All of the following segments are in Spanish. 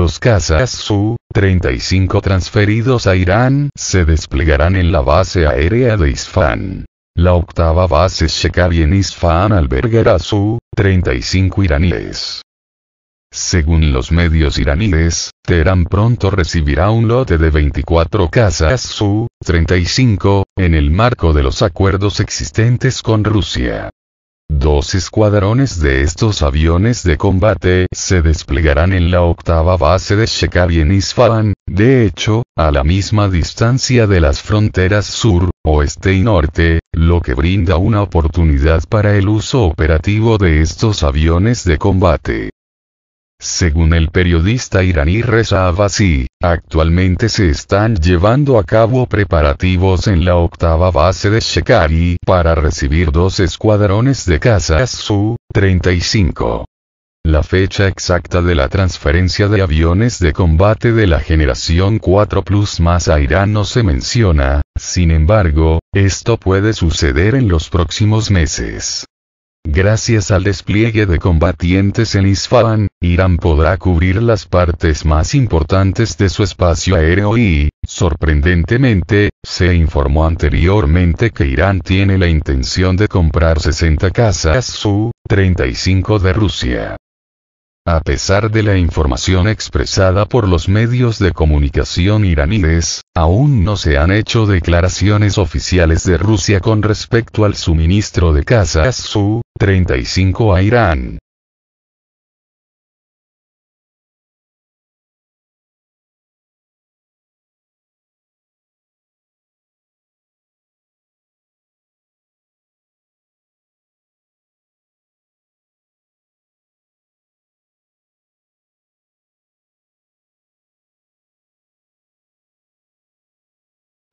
Los cazas Su-35 transferidos a Irán se desplegarán en la base aérea de Isfahan. La octava base y en Isfahan albergará Su-35 iraníes. Según los medios iraníes, Teherán pronto recibirá un lote de 24 casas Su-35, en el marco de los acuerdos existentes con Rusia. Dos escuadrones de estos aviones de combate se desplegarán en la octava base de Shekar en Isfahan, de hecho, a la misma distancia de las fronteras sur, oeste y norte, lo que brinda una oportunidad para el uso operativo de estos aviones de combate. Según el periodista iraní Reza Abbasi, Actualmente se están llevando a cabo preparativos en la octava base de Shekari para recibir dos escuadrones de cazas Su-35. La fecha exacta de la transferencia de aviones de combate de la generación 4 Plus más a Irán no se menciona, sin embargo, esto puede suceder en los próximos meses. Gracias al despliegue de combatientes en Isfahan, Irán podrá cubrir las partes más importantes de su espacio aéreo y, sorprendentemente, se informó anteriormente que Irán tiene la intención de comprar 60 casas Su-35 de Rusia. A pesar de la información expresada por los medios de comunicación iraníes, aún no se han hecho declaraciones oficiales de Rusia con respecto al suministro de casas Su 35 a Irán.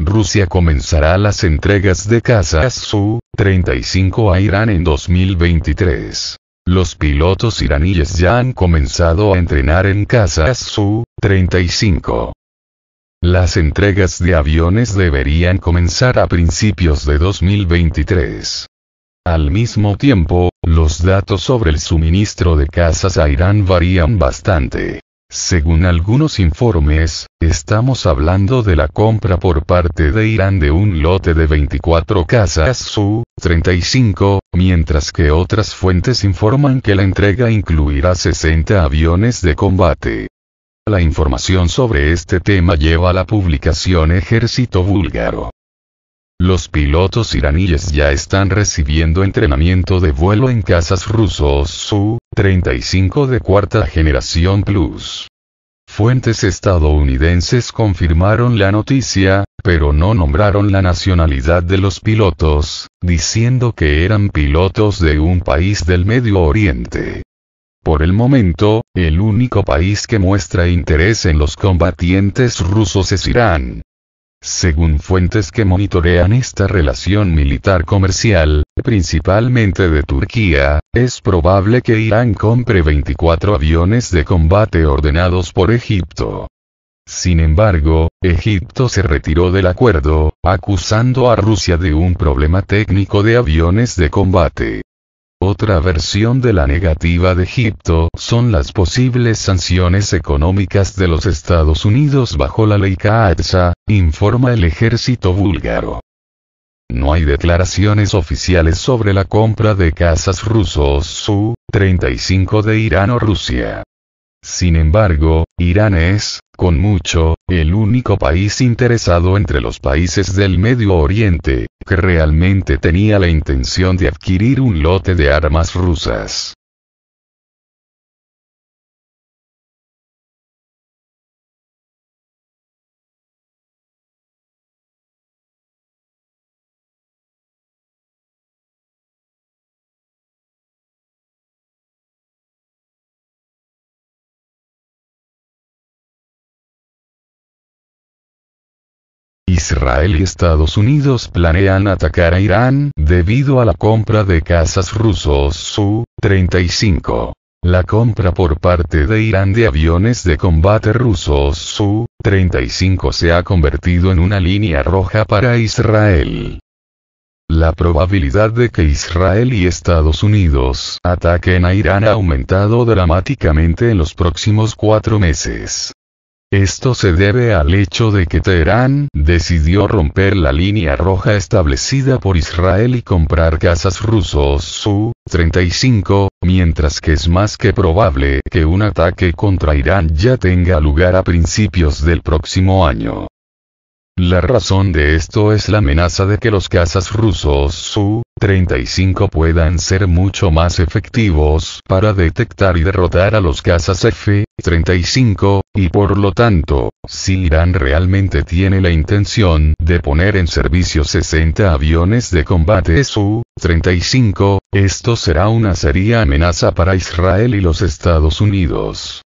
Rusia comenzará las entregas de cazas Su-35 a Irán en 2023. Los pilotos iraníes ya han comenzado a entrenar en casas Su-35. Las entregas de aviones deberían comenzar a principios de 2023. Al mismo tiempo, los datos sobre el suministro de casas a Irán varían bastante. Según algunos informes, estamos hablando de la compra por parte de Irán de un lote de 24 casas Su-35, mientras que otras fuentes informan que la entrega incluirá 60 aviones de combate. La información sobre este tema lleva a la publicación Ejército Búlgaro. Los pilotos iraníes ya están recibiendo entrenamiento de vuelo en casas rusos Su 35 de cuarta generación Plus. Fuentes estadounidenses confirmaron la noticia, pero no nombraron la nacionalidad de los pilotos, diciendo que eran pilotos de un país del Medio Oriente. Por el momento, el único país que muestra interés en los combatientes rusos es Irán, según fuentes que monitorean esta relación militar comercial, principalmente de Turquía, es probable que Irán compre 24 aviones de combate ordenados por Egipto. Sin embargo, Egipto se retiró del acuerdo, acusando a Rusia de un problema técnico de aviones de combate. Otra versión de la negativa de Egipto son las posibles sanciones económicas de los Estados Unidos bajo la ley CAATSA, e informa el ejército búlgaro. No hay declaraciones oficiales sobre la compra de casas rusos Su-35 de Irán o Rusia. Sin embargo, Irán es, con mucho, el único país interesado entre los países del Medio Oriente, que realmente tenía la intención de adquirir un lote de armas rusas. Israel y Estados Unidos planean atacar a Irán debido a la compra de casas rusos Su-35. La compra por parte de Irán de aviones de combate rusos Su-35 se ha convertido en una línea roja para Israel. La probabilidad de que Israel y Estados Unidos ataquen a Irán ha aumentado dramáticamente en los próximos cuatro meses. Esto se debe al hecho de que Teherán decidió romper la línea roja establecida por Israel y comprar casas rusos Su-35, mientras que es más que probable que un ataque contra Irán ya tenga lugar a principios del próximo año. La razón de esto es la amenaza de que los cazas rusos Su-35, 35 puedan ser mucho más efectivos para detectar y derrotar a los cazas F-35, y por lo tanto, si Irán realmente tiene la intención de poner en servicio 60 aviones de combate Su-35, esto será una seria amenaza para Israel y los Estados Unidos.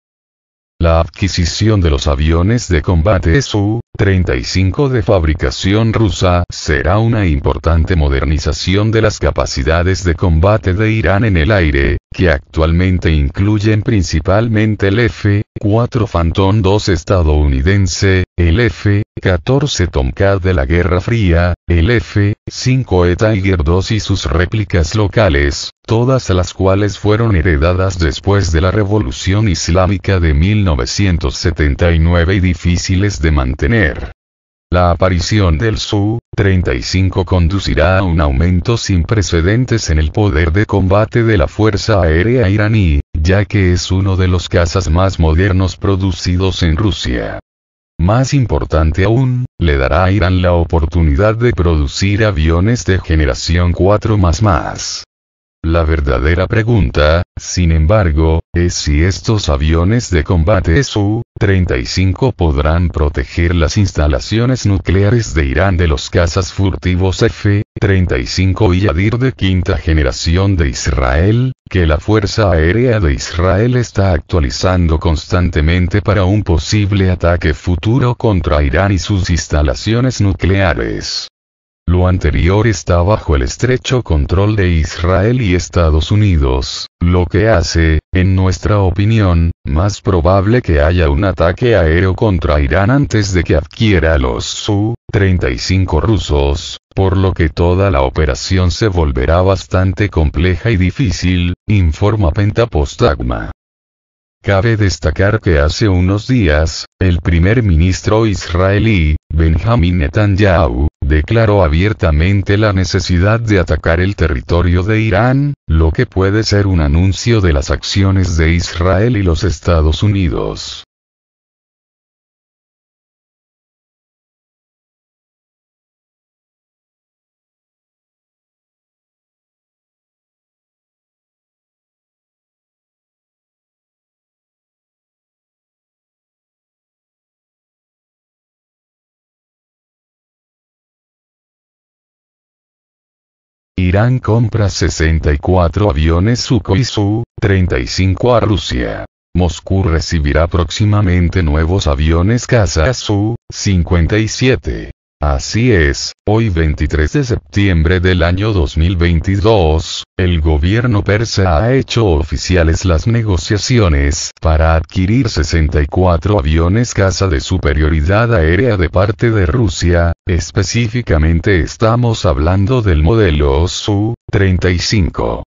La adquisición de los aviones de combate Su-35 de fabricación rusa será una importante modernización de las capacidades de combate de Irán en el aire, que actualmente incluyen principalmente el F-4 Phantom II estadounidense, el F-14 Tomcat de la Guerra Fría, el F-5E Tiger II y sus réplicas locales, todas las cuales fueron heredadas después de la Revolución Islámica de 1979 y difíciles de mantener. La aparición del Su-35 conducirá a un aumento sin precedentes en el poder de combate de la Fuerza Aérea iraní, ya que es uno de los cazas más modernos producidos en Rusia. Más importante aún, le dará a Irán la oportunidad de producir aviones de generación 4 más más. La verdadera pregunta, sin embargo, es si estos aviones de combate Su-35 podrán proteger las instalaciones nucleares de Irán de los cazas furtivos F-35 y Adir de quinta generación de Israel, que la Fuerza Aérea de Israel está actualizando constantemente para un posible ataque futuro contra Irán y sus instalaciones nucleares anterior está bajo el estrecho control de Israel y Estados Unidos, lo que hace, en nuestra opinión, más probable que haya un ataque aéreo contra Irán antes de que adquiera los Su-35 rusos, por lo que toda la operación se volverá bastante compleja y difícil, informa Pentapostagma. Cabe destacar que hace unos días, el primer ministro israelí, Benjamin Netanyahu, declaró abiertamente la necesidad de atacar el territorio de Irán, lo que puede ser un anuncio de las acciones de Israel y los Estados Unidos. Irán compra 64 aviones Sukhoi Su-35 a Rusia. Moscú recibirá próximamente nuevos aviones Casa Su-57. Así es, hoy 23 de septiembre del año 2022, el gobierno persa ha hecho oficiales las negociaciones para adquirir 64 aviones caza de superioridad aérea de parte de Rusia, específicamente estamos hablando del modelo Su-35.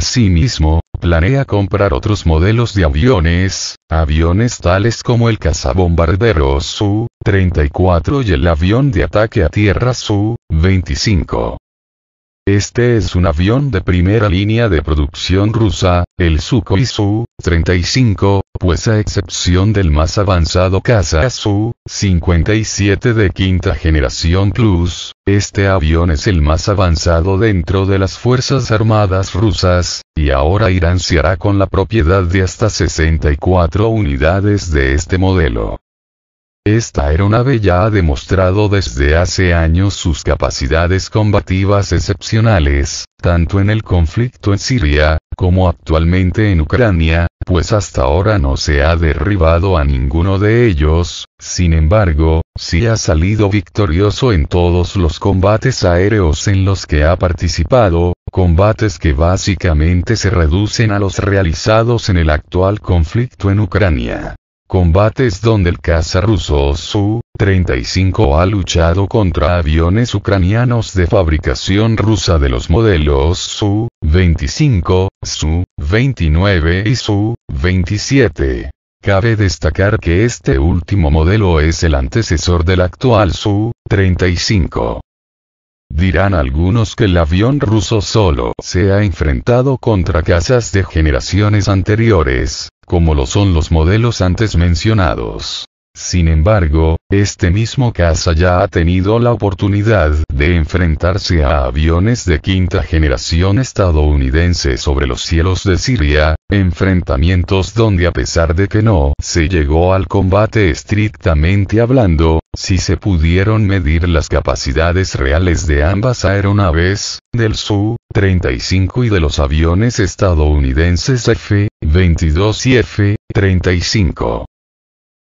Asimismo, planea comprar otros modelos de aviones, aviones tales como el cazabombardero Su-34 y el avión de ataque a tierra Su-25. Este es un avión de primera línea de producción rusa, el Sukhoi Su-35, pues a excepción del más avanzado Casa Su-57 de quinta generación Plus, este avión es el más avanzado dentro de las Fuerzas Armadas rusas, y ahora Irán se hará con la propiedad de hasta 64 unidades de este modelo. Esta aeronave ya ha demostrado desde hace años sus capacidades combativas excepcionales, tanto en el conflicto en Siria, como actualmente en Ucrania, pues hasta ahora no se ha derribado a ninguno de ellos, sin embargo, sí ha salido victorioso en todos los combates aéreos en los que ha participado, combates que básicamente se reducen a los realizados en el actual conflicto en Ucrania combates donde el caza ruso Su-35 ha luchado contra aviones ucranianos de fabricación rusa de los modelos Su-25, Su-29 y Su-27. Cabe destacar que este último modelo es el antecesor del actual Su-35. Dirán algunos que el avión ruso solo se ha enfrentado contra casas de generaciones anteriores, como lo son los modelos antes mencionados. Sin embargo, este mismo caza ya ha tenido la oportunidad de enfrentarse a aviones de quinta generación estadounidense sobre los cielos de Siria, enfrentamientos donde a pesar de que no se llegó al combate estrictamente hablando, sí se pudieron medir las capacidades reales de ambas aeronaves, del Su-35 y de los aviones estadounidenses F-22 y F-35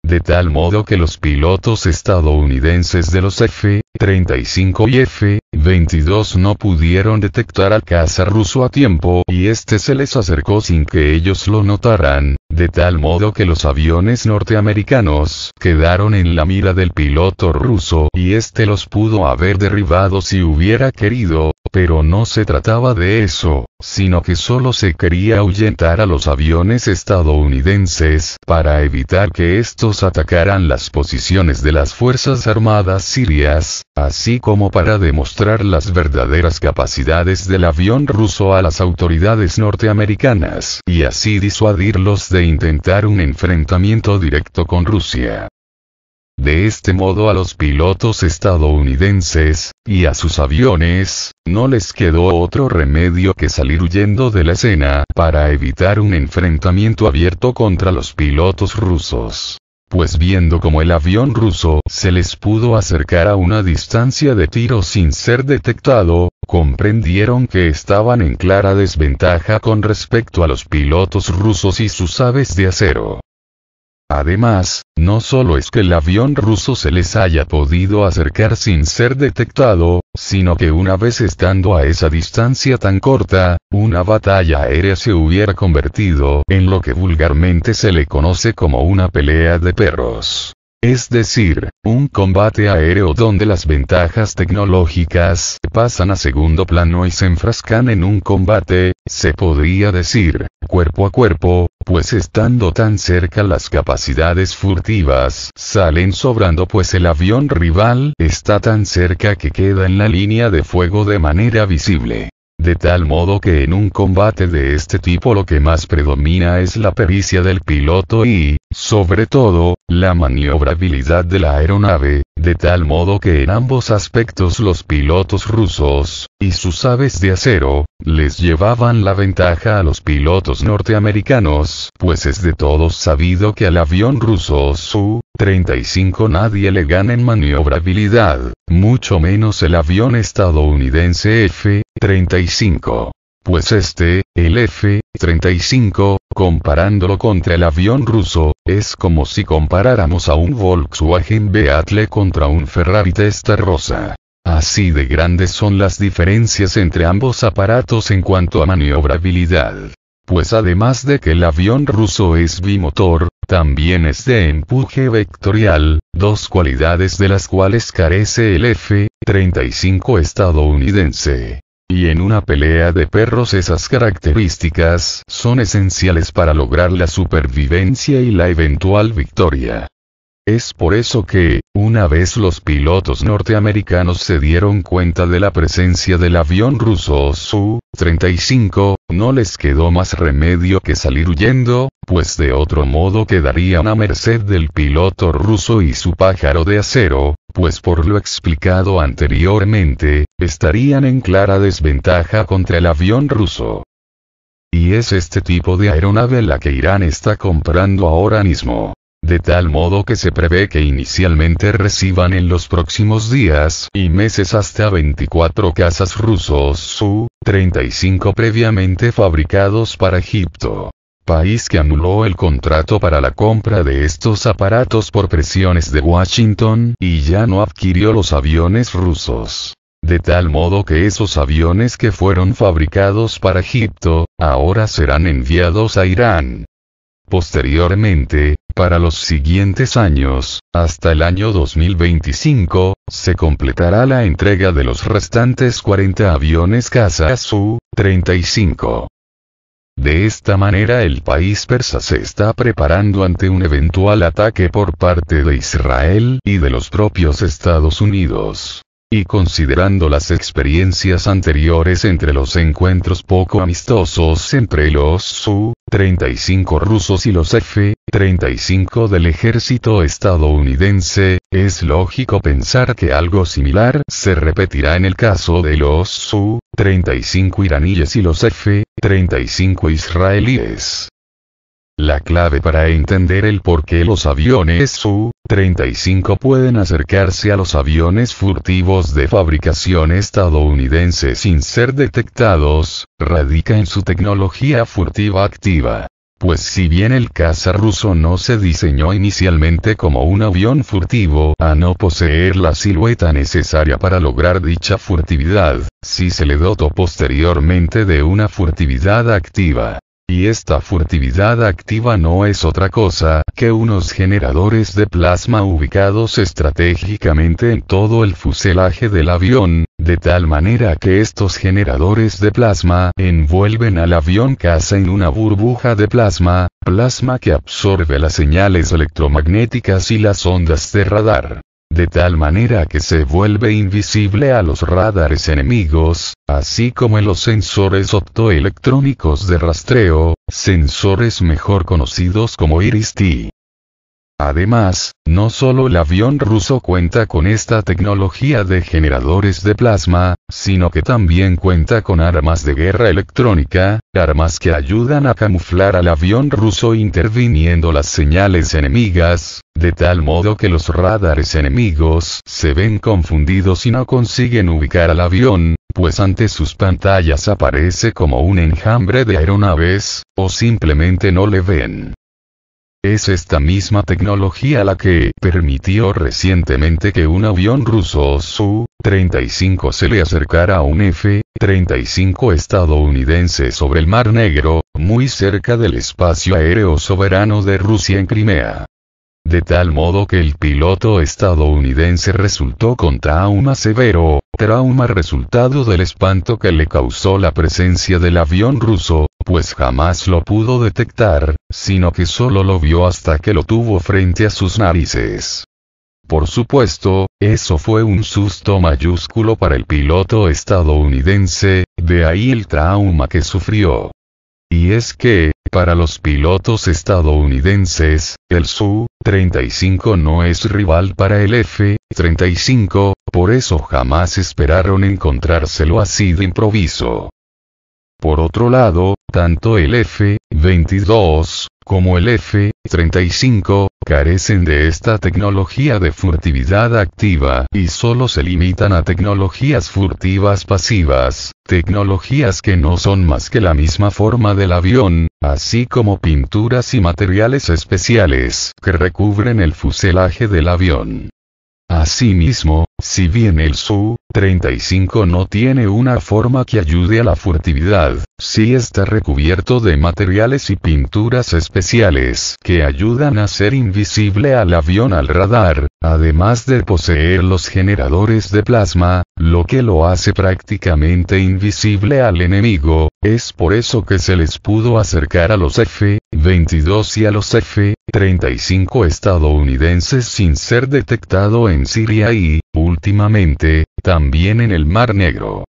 de tal modo que los pilotos estadounidenses de los F-35 y F-22 no pudieron detectar al caza ruso a tiempo y este se les acercó sin que ellos lo notaran, de tal modo que los aviones norteamericanos quedaron en la mira del piloto ruso y este los pudo haber derribado si hubiera querido, pero no se trataba de eso, sino que solo se quería ahuyentar a los aviones estadounidenses para evitar que estos atacaran las posiciones de las Fuerzas Armadas sirias, así como para demostrar las verdaderas capacidades del avión ruso a las autoridades norteamericanas y así disuadirlos de intentar un enfrentamiento directo con Rusia. De este modo a los pilotos estadounidenses, y a sus aviones, no les quedó otro remedio que salir huyendo de la escena para evitar un enfrentamiento abierto contra los pilotos rusos. Pues viendo como el avión ruso se les pudo acercar a una distancia de tiro sin ser detectado, comprendieron que estaban en clara desventaja con respecto a los pilotos rusos y sus aves de acero. Además, no solo es que el avión ruso se les haya podido acercar sin ser detectado, sino que una vez estando a esa distancia tan corta, una batalla aérea se hubiera convertido en lo que vulgarmente se le conoce como una pelea de perros. Es decir, un combate aéreo donde las ventajas tecnológicas pasan a segundo plano y se enfrascan en un combate, se podría decir, cuerpo a cuerpo, pues estando tan cerca las capacidades furtivas salen sobrando pues el avión rival está tan cerca que queda en la línea de fuego de manera visible. De tal modo que en un combate de este tipo lo que más predomina es la pericia del piloto y, sobre todo, la maniobrabilidad de la aeronave, de tal modo que en ambos aspectos los pilotos rusos, y sus aves de acero, les llevaban la ventaja a los pilotos norteamericanos, pues es de todos sabido que al avión ruso Su-35 nadie le gana en maniobrabilidad, mucho menos el avión estadounidense F 35 Pues este, el F-35, comparándolo contra el avión ruso, es como si comparáramos a un Volkswagen Beatle contra un Ferrari Testarossa. Así de grandes son las diferencias entre ambos aparatos en cuanto a maniobrabilidad. Pues además de que el avión ruso es bimotor, también es de empuje vectorial, dos cualidades de las cuales carece el F-35 estadounidense. Y en una pelea de perros esas características son esenciales para lograr la supervivencia y la eventual victoria. Es por eso que, una vez los pilotos norteamericanos se dieron cuenta de la presencia del avión ruso Su, 35, no les quedó más remedio que salir huyendo, pues de otro modo quedarían a merced del piloto ruso y su pájaro de acero, pues por lo explicado anteriormente, estarían en clara desventaja contra el avión ruso. Y es este tipo de aeronave la que Irán está comprando ahora mismo de tal modo que se prevé que inicialmente reciban en los próximos días y meses hasta 24 casas rusos Su-35 previamente fabricados para Egipto país que anuló el contrato para la compra de estos aparatos por presiones de Washington, y ya no adquirió los aviones rusos. De tal modo que esos aviones que fueron fabricados para Egipto, ahora serán enviados a Irán. Posteriormente, para los siguientes años, hasta el año 2025, se completará la entrega de los restantes 40 aviones Casa Su-35. De esta manera el país persa se está preparando ante un eventual ataque por parte de Israel y de los propios Estados Unidos y considerando las experiencias anteriores entre los encuentros poco amistosos entre los Su-35 rusos y los F-35 del ejército estadounidense, es lógico pensar que algo similar se repetirá en el caso de los Su-35 iraníes y los F-35 israelíes. La clave para entender el por qué los aviones Su-35 pueden acercarse a los aviones furtivos de fabricación estadounidense sin ser detectados, radica en su tecnología furtiva activa. Pues si bien el caza ruso no se diseñó inicialmente como un avión furtivo, a no poseer la silueta necesaria para lograr dicha furtividad, sí se le dotó posteriormente de una furtividad activa. Y esta furtividad activa no es otra cosa que unos generadores de plasma ubicados estratégicamente en todo el fuselaje del avión, de tal manera que estos generadores de plasma envuelven al avión casa en una burbuja de plasma, plasma que absorbe las señales electromagnéticas y las ondas de radar de tal manera que se vuelve invisible a los radares enemigos, así como los sensores optoelectrónicos de rastreo, sensores mejor conocidos como Iris-T. Además, no solo el avión ruso cuenta con esta tecnología de generadores de plasma, sino que también cuenta con armas de guerra electrónica, armas que ayudan a camuflar al avión ruso interviniendo las señales enemigas, de tal modo que los radares enemigos se ven confundidos y no consiguen ubicar al avión, pues ante sus pantallas aparece como un enjambre de aeronaves, o simplemente no le ven. Es esta misma tecnología la que permitió recientemente que un avión ruso Su-35 se le acercara a un F-35 estadounidense sobre el Mar Negro, muy cerca del espacio aéreo soberano de Rusia en Crimea de tal modo que el piloto estadounidense resultó con trauma severo, trauma resultado del espanto que le causó la presencia del avión ruso, pues jamás lo pudo detectar, sino que solo lo vio hasta que lo tuvo frente a sus narices. Por supuesto, eso fue un susto mayúsculo para el piloto estadounidense, de ahí el trauma que sufrió. Y es que, para los pilotos estadounidenses, el Su-35 no es rival para el F-35, por eso jamás esperaron encontrárselo así de improviso. Por otro lado, tanto el F-22 como el F-35 carecen de esta tecnología de furtividad activa y solo se limitan a tecnologías furtivas pasivas, tecnologías que no son más que la misma forma del avión, así como pinturas y materiales especiales que recubren el fuselaje del avión. Asimismo, si bien el Su-35 no tiene una forma que ayude a la furtividad, sí está recubierto de materiales y pinturas especiales que ayudan a ser invisible al avión al radar, además de poseer los generadores de plasma, lo que lo hace prácticamente invisible al enemigo, es por eso que se les pudo acercar a los F-22 y a los F 35 estadounidenses sin ser detectado en Siria y, últimamente, también en el Mar Negro.